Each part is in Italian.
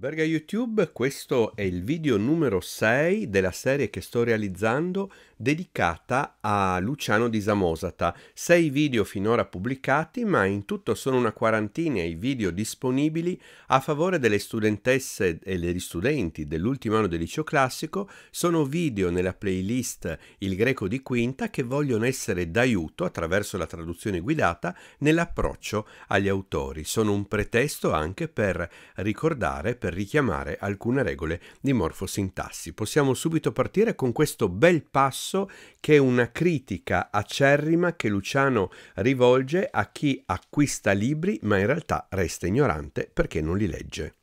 Verga YouTube, questo è il video numero 6 della serie che sto realizzando dedicata a Luciano di Samosata. 6 video finora pubblicati, ma in tutto sono una quarantina i video disponibili a favore delle studentesse e degli studenti dell'ultimo anno del liceo classico. Sono video nella playlist Il Greco di Quinta che vogliono essere d'aiuto attraverso la traduzione guidata nell'approccio agli autori. Sono un pretesto anche per ricordare, per per richiamare alcune regole di morfosintassi. Possiamo subito partire con questo bel passo che è una critica acerrima che Luciano rivolge a chi acquista libri ma in realtà resta ignorante perché non li legge.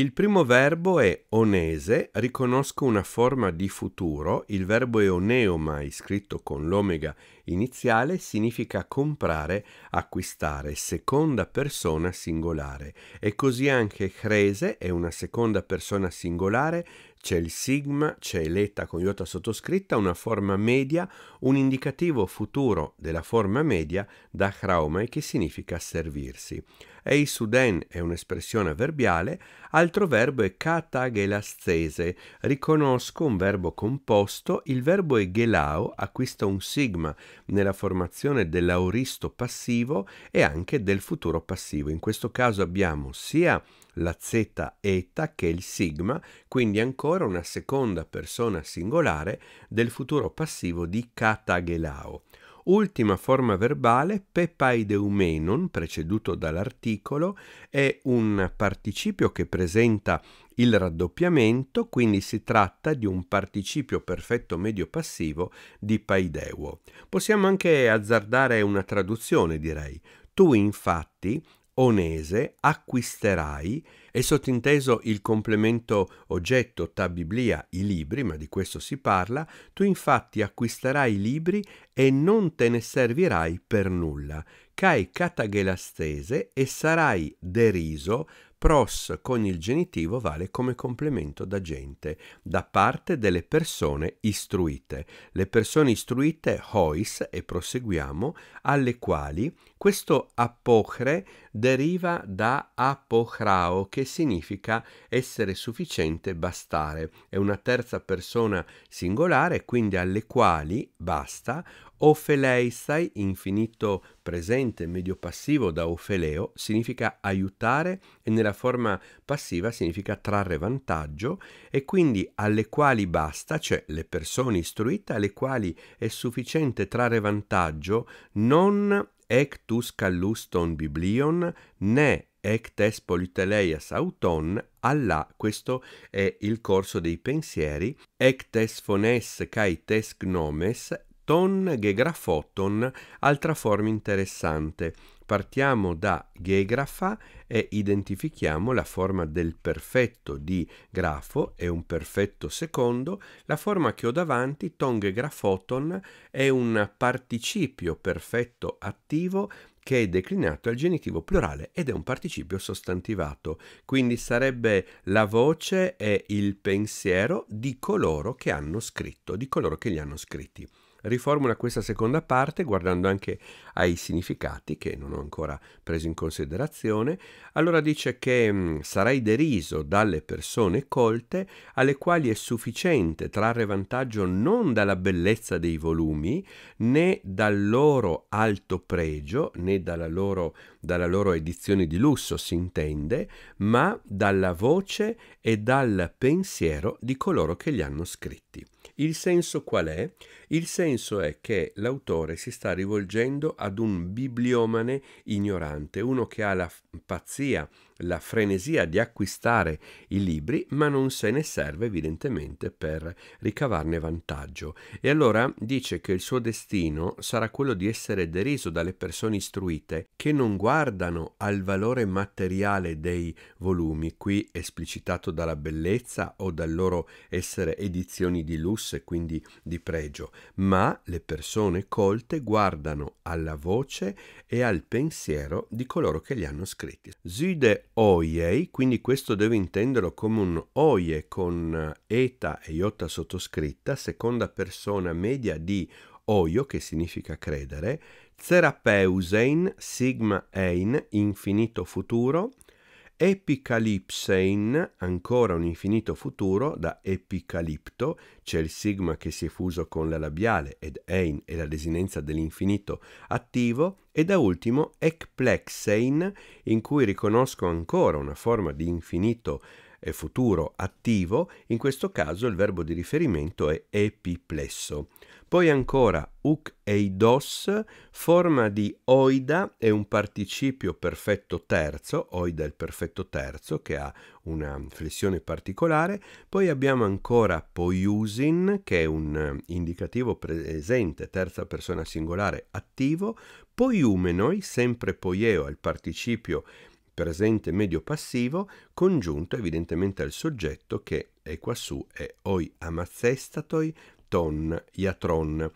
Il primo verbo è onese, riconosco una forma di futuro, il verbo eoneomai, scritto con l'omega iniziale, significa comprare, acquistare, seconda persona singolare e così anche crese è una seconda persona singolare c'è il sigma, c'è l'eta con iota sottoscritta, una forma media, un indicativo futuro della forma media da chraumai che significa servirsi. Eisuden è un'espressione verbiale, altro verbo è katagelastese. Riconosco un verbo composto, il verbo è gelao, acquista un sigma nella formazione dell'auristo passivo e anche del futuro passivo. In questo caso abbiamo sia la zeta eta che è il sigma, quindi ancora una seconda persona singolare del futuro passivo di katagelao. Ultima forma verbale, pepaideoumenon, preceduto dall'articolo, è un participio che presenta il raddoppiamento, quindi si tratta di un participio perfetto medio passivo di paideuo. Possiamo anche azzardare una traduzione, direi. Tu infatti onese acquisterai è sottinteso il complemento oggetto ta biblia i libri, ma di questo si parla, tu infatti acquisterai i libri e non te ne servirai per nulla, cai cataghelastese e sarai deriso Pros con il genitivo vale come complemento d'agente da parte delle persone istruite. Le persone istruite, hois, e proseguiamo, alle quali questo apocre deriva da apochrao, che significa essere sufficiente, bastare. È una terza persona singolare, quindi alle quali basta, Ofeleistai, infinito presente medio passivo da ofeleo, significa aiutare e nella forma passiva significa trarre vantaggio e quindi alle quali basta, cioè le persone istruite alle quali è sufficiente trarre vantaggio non ectus calluston biblion né ectes politeleias auton alla, questo è il corso dei pensieri, ectes fones cae tes gnomes Ton Gegraphoton, altra forma interessante. Partiamo da gegrafa e identifichiamo la forma del perfetto di grafo, è un perfetto secondo. La forma che ho davanti, ton gegraphoton, è un participio perfetto attivo che è declinato al genitivo plurale ed è un participio sostantivato, quindi sarebbe la voce e il pensiero di coloro che hanno scritto, di coloro che li hanno scritti riformula questa seconda parte guardando anche ai significati che non ho ancora preso in considerazione. Allora dice che mm, sarai deriso dalle persone colte alle quali è sufficiente trarre vantaggio non dalla bellezza dei volumi né dal loro alto pregio né dalla loro dalla loro edizione di lusso si intende, ma dalla voce e dal pensiero di coloro che li hanno scritti. Il senso qual è? Il senso è che l'autore si sta rivolgendo ad un bibliomane ignorante, uno che ha la pazzia la frenesia di acquistare i libri, ma non se ne serve evidentemente per ricavarne vantaggio. E allora dice che il suo destino sarà quello di essere deriso dalle persone istruite che non guardano al valore materiale dei volumi, qui esplicitato dalla bellezza o dal loro essere edizioni di lusso e quindi di pregio, ma le persone colte guardano alla voce e al pensiero di coloro che li hanno scritti. Süde oie, quindi questo devo intenderlo come un oie con eh, eta e iota sottoscritta, seconda persona media di oio, che significa credere, therapeusein, sigma ein, infinito futuro, Epicalipsein, ancora un infinito futuro, da epicalipto, c'è il sigma che si è fuso con la labiale ed ein è la desinenza dell'infinito attivo, e da ultimo ecplexein, in cui riconosco ancora una forma di infinito attivo e futuro attivo, in questo caso il verbo di riferimento è epiplesso. Poi ancora uc eidos, forma di oida è un participio perfetto terzo, oida è il perfetto terzo che ha una flessione particolare, poi abbiamo ancora poiusin che è un indicativo presente, terza persona singolare attivo, poiumenoi, sempre poieo è il participio presente medio passivo congiunto evidentemente al soggetto che è quassù è oi amazzestatoi ton iatron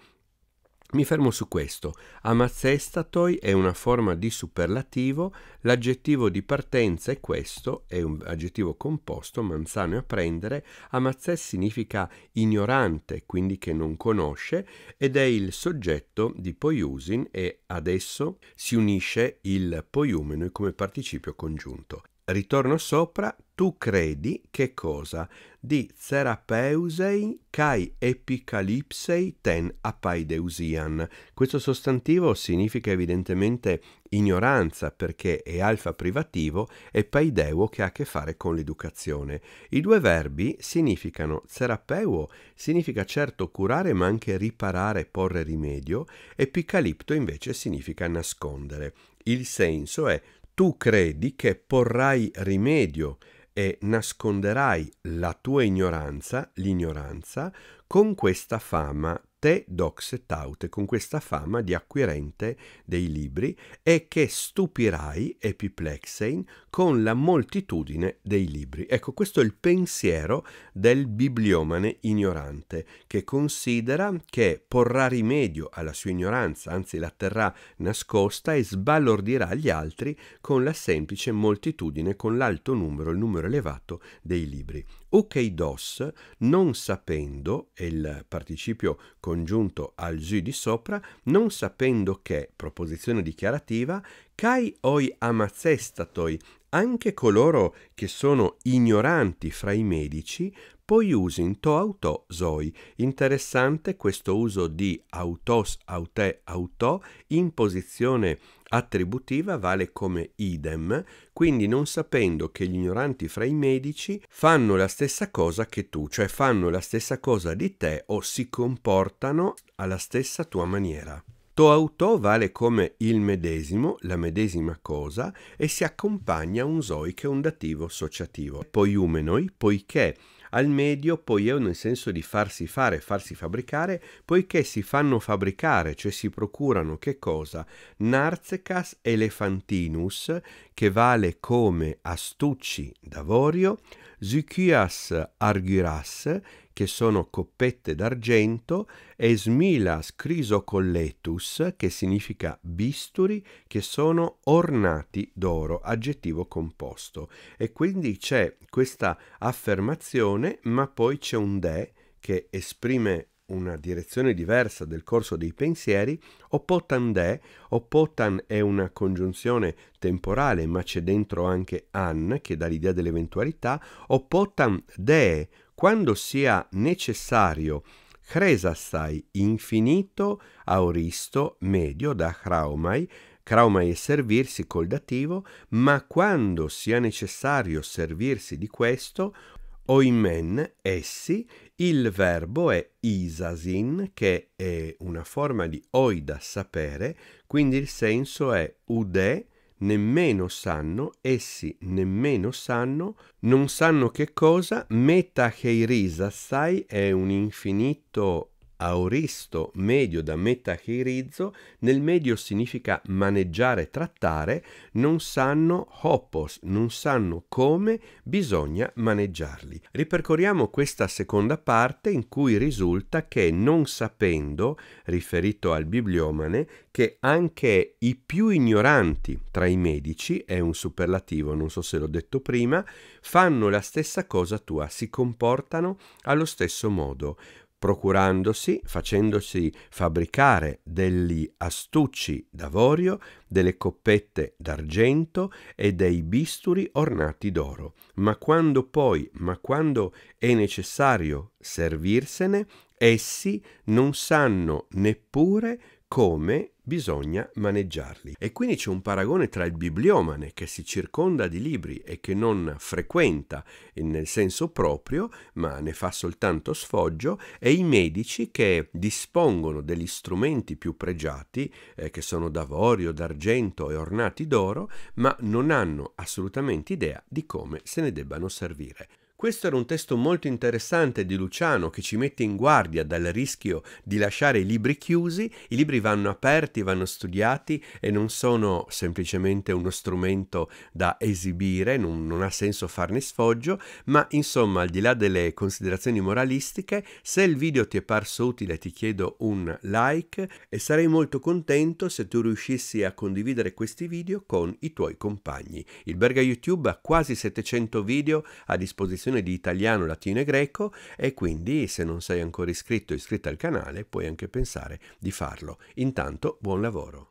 mi fermo su questo. Amazzestatoi è una forma di superlativo, l'aggettivo di partenza è questo, è un aggettivo composto, manzano e apprendere. Amazzè significa ignorante, quindi che non conosce, ed è il soggetto di poiusin e adesso si unisce il poiumeno come participio congiunto ritorno sopra, tu credi che cosa? Di therapeusei kai epicalipsei ten apaideusian. Questo sostantivo significa evidentemente ignoranza perché è alfa privativo e paideuo che ha a che fare con l'educazione. I due verbi significano therapeuo, significa certo curare ma anche riparare, porre rimedio, epicalipto invece significa nascondere. Il senso è tu credi che porrai rimedio e nasconderai la tua ignoranza, l'ignoranza, con questa fama te dox taute con questa fama di acquirente dei libri e che stupirai epiplexein con la moltitudine dei libri. Ecco, questo è il pensiero del bibliomane ignorante che considera che porrà rimedio alla sua ignoranza, anzi la terrà nascosta e sbalordirà gli altri con la semplice moltitudine, con l'alto numero, il numero elevato dei libri. Uceidos, non sapendo, e il participio con congiunto al jus di sopra, non sapendo che, proposizione dichiarativa, cai oi amazzestatoi, anche coloro che sono ignoranti fra i medici poi usin to auto zoi. Interessante questo uso di autos, autè, auto in posizione attributiva vale come idem, quindi non sapendo che gli ignoranti fra i medici fanno la stessa cosa che tu, cioè fanno la stessa cosa di te o si comportano alla stessa tua maniera. To auto vale come il medesimo, la medesima cosa, e si accompagna a un che è un dativo associativo. Poi umenoi, poiché al medio poi è nel senso di farsi fare, farsi fabbricare, poiché si fanno fabbricare, cioè si procurano che cosa? Narzecas elefantinus, che vale come astucci d'avorio, zucchias argiras, che sono coppette d'argento, e smilas crisocolletus, che significa bisturi, che sono ornati d'oro, aggettivo composto. E quindi c'è questa affermazione, ma poi c'è un de che esprime una direzione diversa del corso dei pensieri, opotan de, opotan è una congiunzione temporale ma c'è dentro anche an che dà l'idea dell'eventualità, opotan de, quando sia necessario, cresassai infinito auristo medio da chraumai, chraumai è servirsi col dativo, ma quando sia necessario servirsi di questo, oimen essi, il verbo è isasin, che è una forma di oida sapere, quindi il senso è ude nemmeno sanno, essi nemmeno sanno, non sanno che cosa, meta cheirisa, sai, è un infinito Auristo medio da metachirizzo, nel medio significa maneggiare, trattare, non sanno hopos, non sanno come bisogna maneggiarli. Ripercorriamo questa seconda parte in cui risulta che non sapendo, riferito al bibliomane, che anche i più ignoranti tra i medici, è un superlativo, non so se l'ho detto prima, fanno la stessa cosa tua, si comportano allo stesso modo procurandosi, facendosi fabbricare degli astucci d'avorio, delle coppette d'argento e dei bisturi ornati d'oro. Ma quando poi, ma quando è necessario servirsene, essi non sanno neppure come bisogna maneggiarli. E quindi c'è un paragone tra il bibliomane che si circonda di libri e che non frequenta nel senso proprio, ma ne fa soltanto sfoggio, e i medici che dispongono degli strumenti più pregiati, eh, che sono d'avorio, d'argento e ornati d'oro, ma non hanno assolutamente idea di come se ne debbano servire. Questo era un testo molto interessante di Luciano che ci mette in guardia dal rischio di lasciare i libri chiusi, i libri vanno aperti, vanno studiati e non sono semplicemente uno strumento da esibire, non, non ha senso farne sfoggio, ma insomma al di là delle considerazioni moralistiche, se il video ti è parso utile ti chiedo un like e sarei molto contento se tu riuscissi a condividere questi video con i tuoi compagni. Il Berga YouTube ha quasi 700 video a disposizione lezione di italiano, latino e greco e quindi se non sei ancora iscritto o iscritta al canale puoi anche pensare di farlo. Intanto buon lavoro!